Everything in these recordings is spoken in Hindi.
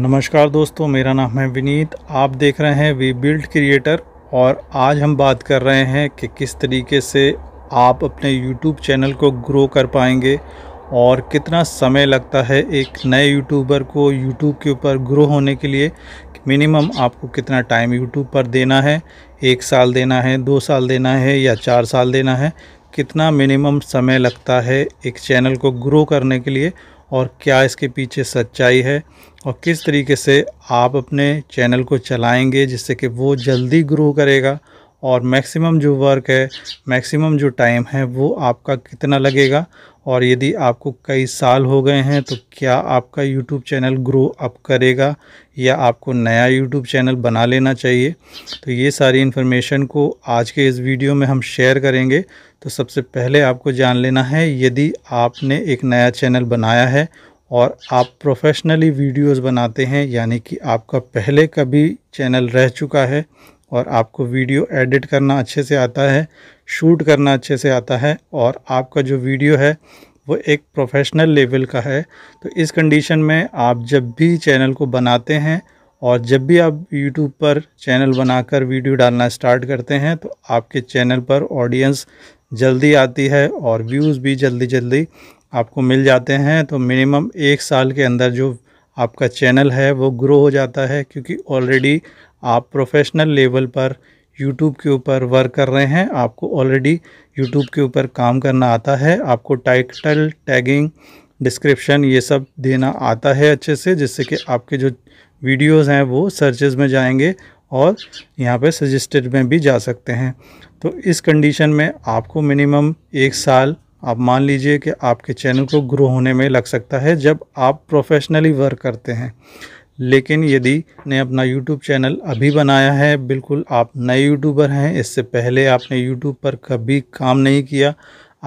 नमस्कार दोस्तों मेरा नाम है विनीत आप देख रहे हैं वी बिल्ड क्रिएटर और आज हम बात कर रहे हैं कि किस तरीके से आप अपने YouTube चैनल को ग्रो कर पाएंगे और कितना समय लगता है एक नए यूट्यूबर को YouTube के ऊपर ग्रो होने के लिए मिनिमम आपको कितना टाइम YouTube पर देना है एक साल देना है दो साल देना है या चार साल देना है कितना मिनिमम समय लगता है एक चैनल को ग्रो करने के लिए और क्या इसके पीछे सच्चाई है और किस तरीके से आप अपने चैनल को चलाएंगे जिससे कि वो जल्दी ग्रो करेगा और मैक्सिमम जो वर्क है मैक्सिमम जो टाइम है वो आपका कितना लगेगा और यदि आपको कई साल हो गए हैं तो क्या आपका यूट्यूब चैनल ग्रो अप करेगा या आपको नया यूट्यूब चैनल बना लेना चाहिए तो ये सारी इन्फॉर्मेशन को आज के इस वीडियो में हम शेयर करेंगे तो सबसे पहले आपको जान लेना है यदि आपने एक नया चैनल बनाया है और आप प्रोफेशनली वीडियोस बनाते हैं यानी कि आपका पहले कभी चैनल रह चुका है और आपको वीडियो एडिट करना अच्छे से आता है शूट करना अच्छे से आता है और आपका जो वीडियो है वो एक प्रोफेशनल लेवल का है तो इस कंडीशन में आप जब भी चैनल को बनाते हैं और जब भी आप यूट्यूब पर चैनल बनाकर वीडियो डालना स्टार्ट करते हैं तो आपके चैनल पर ऑडियंस जल्दी आती है और व्यूज़ भी जल्दी जल्दी आपको मिल जाते हैं तो मिनिमम एक साल के अंदर जो आपका चैनल है वो ग्रो हो जाता है क्योंकि ऑलरेडी आप प्रोफेशनल लेवल पर यूट्यूब के ऊपर वर्क कर रहे हैं आपको ऑलरेडी यूट्यूब के ऊपर काम करना आता है आपको टाइटल टैगिंग डिस्क्रिप्शन ये सब देना आता है अच्छे से जिससे कि आपके जो वीडियोस हैं वो सर्चेज में जाएंगे और यहाँ पे सजेस्टेड में भी जा सकते हैं तो इस कंडीशन में आपको मिनिमम एक साल आप मान लीजिए कि आपके चैनल को ग्रो होने में लग सकता है जब आप प्रोफेशनली वर्क करते हैं लेकिन यदि ने अपना YouTube चैनल अभी बनाया है बिल्कुल आप नए यूट्यूबर हैं इससे पहले आपने YouTube पर कभी काम नहीं किया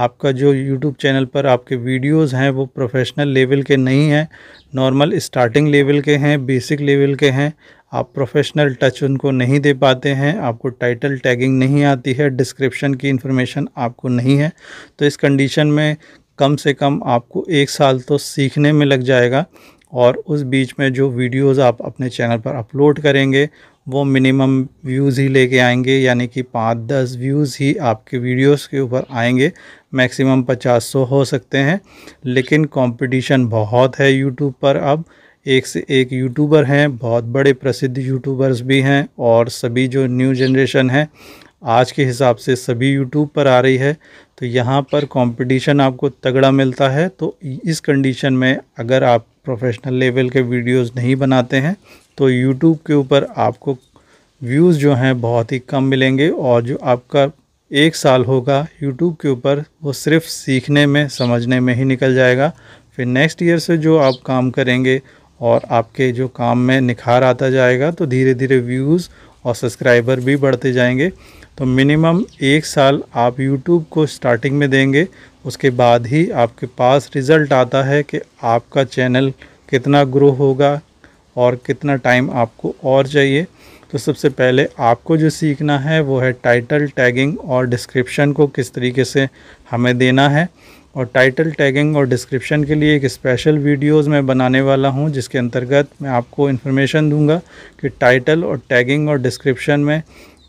आपका जो YouTube चैनल पर आपके वीडियोस हैं वो प्रोफेशनल लेवल के नहीं हैं नॉर्मल स्टार्टिंग लेवल के हैं बेसिक लेवल के हैं आप प्रोफेशनल टच उनको नहीं दे पाते हैं आपको टाइटल टैगिंग नहीं आती है डिस्क्रिप्शन की इन्फॉर्मेशन आपको नहीं है तो इस कंडीशन में कम से कम आपको एक साल तो सीखने में लग जाएगा और उस बीच में जो वीडियोस आप अपने चैनल पर अपलोड करेंगे वो मिनिमम व्यूज़ ही लेके आएंगे यानी कि पाँच दस व्यूज़ ही आपके वीडियोस के ऊपर आएंगे मैक्सिमम पचास सौ हो सकते हैं लेकिन कंपटीशन बहुत है यूट्यूब पर अब एक से एक यूट्यूबर हैं बहुत बड़े प्रसिद्ध यूट्यूबर्स भी हैं और सभी जो न्यू जनरेशन है आज के हिसाब से सभी यूट्यूब पर आ रही है तो यहाँ पर कंपटीशन आपको तगड़ा मिलता है तो इस कंडीशन में अगर आप प्रोफेशनल लेवल के वीडियोस नहीं बनाते हैं तो यूट्यूब के ऊपर आपको व्यूज़ जो हैं बहुत ही कम मिलेंगे और जो आपका एक साल होगा यूट्यूब के ऊपर वो सिर्फ सीखने में समझने में ही निकल जाएगा फिर नेक्स्ट ईयर से जो आप काम करेंगे और आपके जो काम में निखार आता जाएगा तो धीरे धीरे व्यूज़ और सब्सक्राइबर भी बढ़ते जाएंगे तो मिनिमम एक साल आप यूट्यूब को स्टार्टिंग में देंगे उसके बाद ही आपके पास रिज़ल्ट आता है कि आपका चैनल कितना ग्रो होगा और कितना टाइम आपको और चाहिए तो सबसे पहले आपको जो सीखना है वो है टाइटल टैगिंग और डिस्क्रिप्शन को किस तरीके से हमें देना है और टाइटल टैगिंग और डिस्क्रिप्शन के लिए एक स्पेशल वीडियोस मैं बनाने वाला हूं जिसके अंतर्गत मैं आपको इन्फॉर्मेशन दूंगा कि टाइटल और टैगिंग और डिस्क्रिप्शन में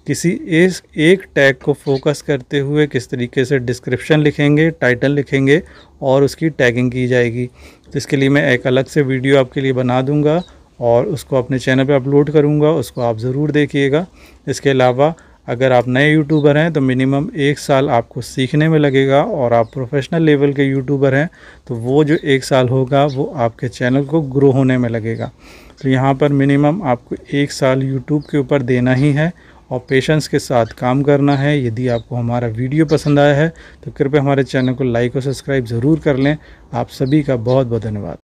किसी एक एक टैग को फोकस करते हुए किस तरीके से डिस्क्रिप्शन लिखेंगे टाइटल लिखेंगे और उसकी टैगिंग की जाएगी तो इसके लिए मैं एक अलग से वीडियो आपके लिए बना दूंगा और उसको अपने चैनल पर अपलोड करूंगा उसको आप ज़रूर देखिएगा इसके अलावा अगर आप नए यूट्यूबर हैं तो मिनिमम एक साल आपको सीखने में लगेगा और आप प्रोफेशनल लेवल के यूट्यूबर हैं तो वो जो एक साल होगा वो आपके चैनल को ग्रो होने में लगेगा तो यहाँ पर मिनिमम आपको एक साल यूट्यूब के ऊपर देना ही है और पेशेंस के साथ काम करना है यदि आपको हमारा वीडियो पसंद आया है तो कृपया हमारे चैनल को लाइक और सब्सक्राइब ज़रूर कर लें आप सभी का बहुत बहुत धन्यवाद